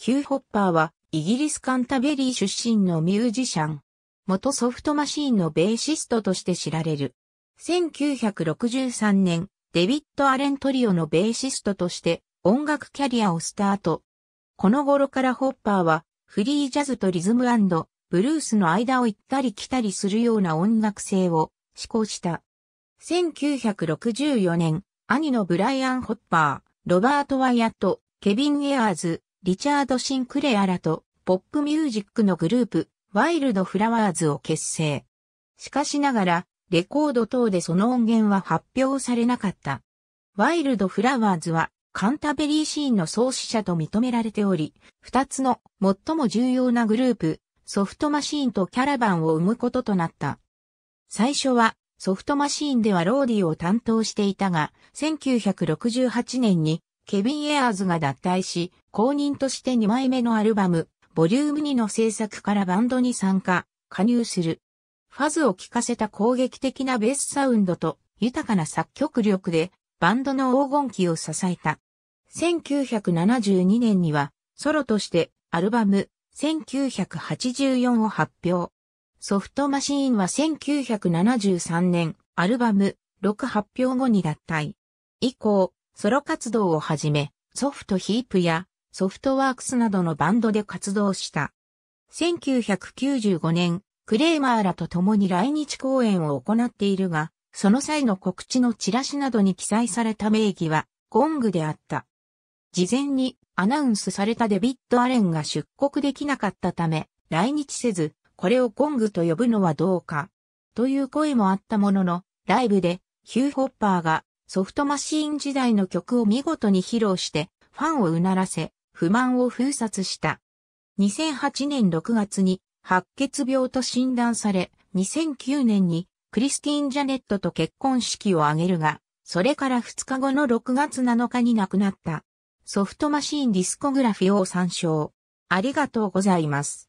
ヒュー・ホッパーは、イギリスカンタベリー出身のミュージシャン。元ソフトマシーンのベーシストとして知られる。1963年、デビッド・アレントリオのベーシストとして音楽キャリアをスタート。この頃からホッパーは、フリージャズとリズムブルースの間を行ったり来たりするような音楽性を志向した。1964年、兄のブライアン・ホッパー、ロバート・ワイアット、ケビン・エアーズ、リチャード・シンクレアらとポップミュージックのグループ、ワイルド・フラワーズを結成。しかしながら、レコード等でその音源は発表されなかった。ワイルド・フラワーズは、カンタベリーシーンの創始者と認められており、二つの最も重要なグループ、ソフトマシーンとキャラバンを生むこととなった。最初はソフトマシーンではローディを担当していたが、1968年にケビン・エアーズが脱退し、公認として2枚目のアルバム、ボリューム2の制作からバンドに参加、加入する。ファズを聴かせた攻撃的なベースサウンドと豊かな作曲力でバンドの黄金期を支えた。1972年にはソロとしてアルバム1984を発表。ソフトマシーンは1973年アルバム6発表後に脱退。以降、ソロ活動をはじめ、ソフトヒープやソフトワークスなどのバンドで活動した。1995年、クレーマーらと共に来日公演を行っているが、その際の告知のチラシなどに記載された名義は、ゴングであった。事前にアナウンスされたデビッド・アレンが出国できなかったため、来日せず、これをゴングと呼ぶのはどうか、という声もあったものの、ライブでヒュー・ホッパーがソフトマシーン時代の曲を見事に披露して、ファンをうならせ、不満を封殺した。2008年6月に白血病と診断され、2009年にクリスティン・ジャネットと結婚式を挙げるが、それから2日後の6月7日に亡くなった。ソフトマシーンディスコグラフィーを参照。ありがとうございます。